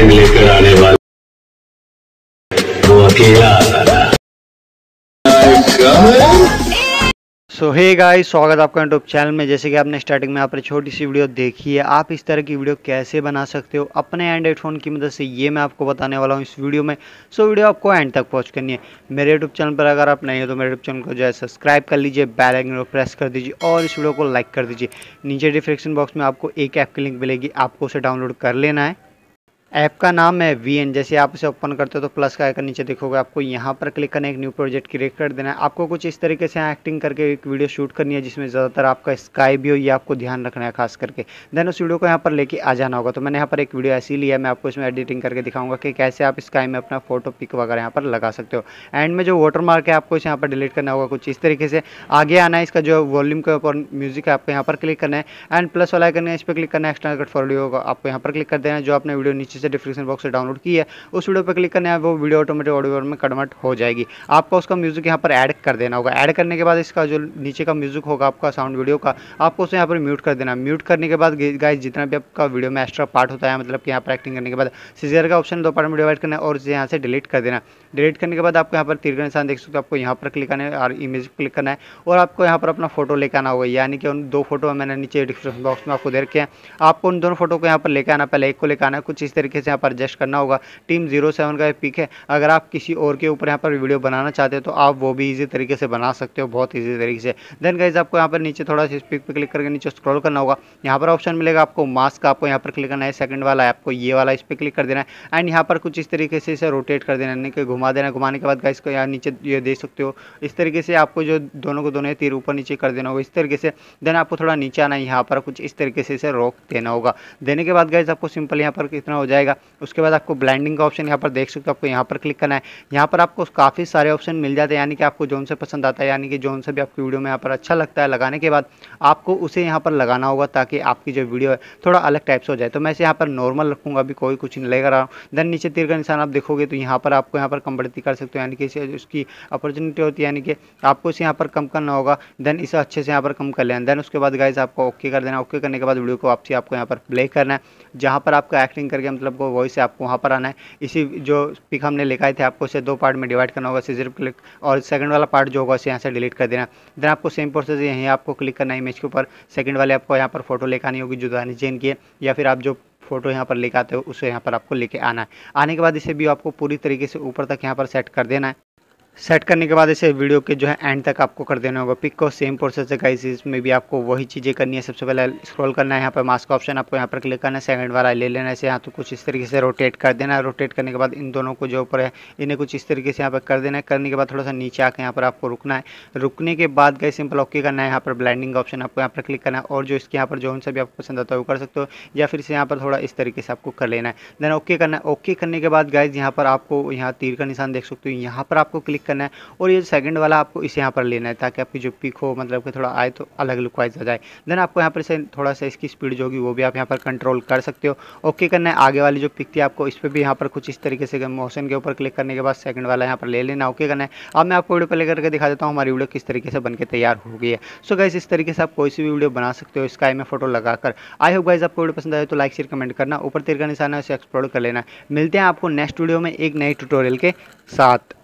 band लेकर आने वाला वो अकेला सो हे गाइस स्वागत आपका यूट्यूब चैनल में जैसे कि आपने स्टार्टिंग में आपने छोटी सी वीडियो देखी है आप इस तरह की वीडियो कैसे बना सकते हो अपने एंड्रॉइड फ़ोन की मदद से ये मैं आपको बताने वाला हूँ इस वीडियो में सो so, वीडियो आपको एंड तक पहुँच करनी है मेरे यूट्यूब चैनल पर अगर आप नए हो तो मेरे यूट्यूब चैनल को जो है सब्सक्राइब कर लीजिए बेल आइकन को प्रेस कर दीजिए और इस वीडियो को लाइक कर दीजिए नीचे डिस्क्रिप्शन बॉक्स में आपको एक ऐप की लिंक मिलेगी आपको उसे डाउनलोड कर लेना है ऐप का नाम है वी एन जैसे आप उसे ओपन करते हो तो प्लस का आइकन नीचे देखोगे आपको यहाँ पर क्लिक करना है एक न्यू प्रोजेक्ट क्रिएट कर देना है आपको कुछ इस तरीके से एक्टिंग करके एक वीडियो शूट करनी है जिसमें ज़्यादातर आपका स्काई भी हो ये आपको ध्यान रखना है खास करके देन उस वीडियो को यहाँ पर लेके आ जाना होगा तो मैंने यहाँ पर एक वीडियो ऐसी लिया मैं आपको इसमें एडिटिंग करके दिखाऊंगा कि कैसे आप स्काई में अपना फोटो पिक वगैरह यहाँ पर लगा सकते हो एंड में जो वाटर मार्क है आपको इसे यहाँ पर डिलीट करना होगा कुछ इस तरीके से आगे आना है इसका जो वॉल्यूम के ऊपर म्यूजिक है आपको यहाँ पर क्लिक करना है एंड प्लस वाला आइकन है इस पर क्लिक करना है एक्सटर्नल कट फॉर वीडियो आपको यहाँ पर क्लिक कर देना है जो आपने वीडियो नीचे से डिस्क्रिप्शन बॉक्स से डाउनलोड की है उस वीडियो पर क्लिक करने है वो वीडियो ऑटोमेटिक ऑडियो में कन्वर्ट हो जाएगी आपका उसका म्यूज़िक यहाँ पर ऐड कर देना होगा ऐड करने के बाद इसका जो नीचे का म्यूज़िक होगा आपका साउंड वीडियो का आपको उसे यहाँ पर म्यूट कर देना म्यूट करने के बाद गाय जितना भी आपका वीडियो में एक्स्ट्रा पार्ट होता है मतलब कि यहाँ पर एक्टिंग करने के बाद सीजियर का ऑप्शन दो पार्ट में डिवाइड करना और इसे यहाँ से डिलीट कर देना डिलीट करने के बाद आपको यहाँ पर तीर का निशान देख सकते हो आपको यहाँ पर क्लिक करना है और इमेज क्लिक करना है और आपको यहाँ पर अपना फोटो लेकर आना होगा यानी कि उन दो फोटो मैंने नीचे डिस्क्रिप्शन बॉक्स में आपको दे रखे हैं आपको उन दोनों फोटो को यहाँ पर लेकर आना पहले एक को लेकर आना कुछ इस तरीके तरीके से यहाँ पर एडजस्ट करना होगा टीम जीरो सेवन का पिक है अगर आप किसी और के ऊपर यहाँ पर वीडियो बनाना चाहते हो तो आप वो भी इजी तरीके से बना सकते हो बहुत इजी तरीके से देन गाइज आपको यहाँ पर नीचे थोड़ा सा इस पिक पर क्लिक करके नीचे स्क्रॉल करना होगा यहाँ पर ऑप्शन मिलेगा आपको मास्क आपको यहाँ पर क्लिक करना है सेकंड वाला है आपको ये वाला इस पर क्लिक कर देना है एंड यहाँ पर कुछ इस तरीके से इसे रोटेट कर देना यानी कि घुमा देना घुमाने के बाद गाइज को यहाँ नीचे ये देख सकते हो इस तरीके से आपको जो दोनों को दोनों तीर ऊपर नीचे कर देना होगा इस तरीके से देन आपको थोड़ा नीचे आना है यहाँ पर कुछ इस तरीके से इसे रोक देना होगा देने के बाद गाइज आपको सिंपल यहाँ पर कितना हो जाएगा जाएगा उसके बाद आपको ब्लाइंडिंग का ऑप्शन यहाँ पर देख सकते हो आपको यहाँ पर क्लिक करना है यहाँ पर आपको काफ़ी सारे ऑप्शन मिल जाते हैं यानी कि आपको जोन से पसंद आता है यानी कि जोन से भी आपकी वीडियो में यहाँ पर अच्छा लगता है लगाने के बाद आपको उसे यहाँ पर लगाना होगा ताकि आपकी जो वीडियो है थोड़ा अलग टाइप से हो जाए तो मैं इसे यहाँ पर नॉर्मल रखूँगा अभी कोई कुछ नहीं आ रहा हूँ देन नीचे तीर का निशान आप देखोगे तो यहाँ पर आपको यहाँ पर कम बढ़ती कर सकते हो यानी कि इसे उसकी अपॉर्चुनिटी होती है यानी कि आपको इसे यहाँ पर कम करना होगा देन इसे अच्छे से यहाँ पर कम कर लेना देन उसके बाद गाइज आपको ओके कर देना ओके करने के बाद वीडियो को वापसी आपको यहाँ पर प्ले करना है जहाँ पर आपका एक्टिंग करके मतलब मतलब को वॉइस है आपको वहाँ पर आना है इसी जो पिक हमने लिखाए थे आपको उसे दो पार्ट में डिवाइड करना होगा इसे सिर्फ क्लिक और सेकंड वाला पार्ट जो होगा उसे यहाँ से डिलीट कर देना देन आपको सेम प्रोसेस यहीं आपको क्लिक करना है इमेज के ऊपर सेकंड वाले आपको यहाँ पर फोटो लेकर आनी होगी जो दानी जैन की है या फिर आप जो फोटो यहाँ पर लेकर आते हो उसे यहाँ पर आपको लेके आना है आने के बाद इसे भी आपको पूरी तरीके से ऊपर तक यहाँ पर सेट कर देना है सेट करने के बाद इसे वीडियो के जो है एंड तक आपको कर देना होगा पिक को सेम प्रोसेस है गाइस इसमें भी आपको वही चीज़ें करनी है सबसे पहले स्क्रॉल करना है यहाँ पर मास्क ऑप्शन आपको यहाँ पर क्लिक करना है सेकंड वाला ले लेना है इसे यहाँ तो कुछ इस तरीके से रोटेट कर देना है रोटेट करने के बाद इन दोनों को जो ऊपर है इन्हें कुछ इस तरीके से यहाँ पर कर देना है करने के बाद थोड़ा सा नीचे आकर यहाँ पर आपको रुकना है रुकने के बाद गए सिंपल ओके करना है यहाँ पर ब्लैंडिंग ऑप्शन आपको यहाँ पर क्लिक करना है और जो इसके यहाँ पर जो सा भी आपको पसंद आता है वो कर सकते हो या फिर इसे यहाँ पर थोड़ा इस तरीके से आपको कर लेना है देन ओके करना है ओके करने के बाद गाइज यहाँ पर आपको यहाँ तीर का निशान देख सकते हो यहाँ पर आपको क्लिक करना है और ये सेकंड वाला आपको इसे यहाँ पर लेना है ताकि आपकी जो पिक हो मतलब कि थोड़ा आए तो अलग लुक वाइज आ जाए देन आपको यहाँ पर से थोड़ा सा इसकी स्पीड जो होगी वो भी आप यहाँ पर कंट्रोल कर सकते हो ओके करना है आगे वाली जो पिक थी आपको इस पर भी यहाँ पर कुछ इस तरीके से मोशन के ऊपर क्लिक करने के बाद सेकंड वाला यहाँ पर ले लेना ओके करना है अब मैं आपको वीडियो प्ले करके दिखा देता हूँ हमारी वीडियो किस तरीके से बन तैयार हो गई है सो गाइज इस तरीके से आप कोई सी भी वीडियो बना सकते हो स्काई में फोटो लगाकर आई होप गाइज आपको वीडियो पसंद आए तो लाइक शेयर कमेंट करना ऊपर तिर का निशाना है उसे एक्सप्लोर कर लेना मिलते हैं आपको नेक्स्ट वीडियो में एक नए ट्यूटोरियल के साथ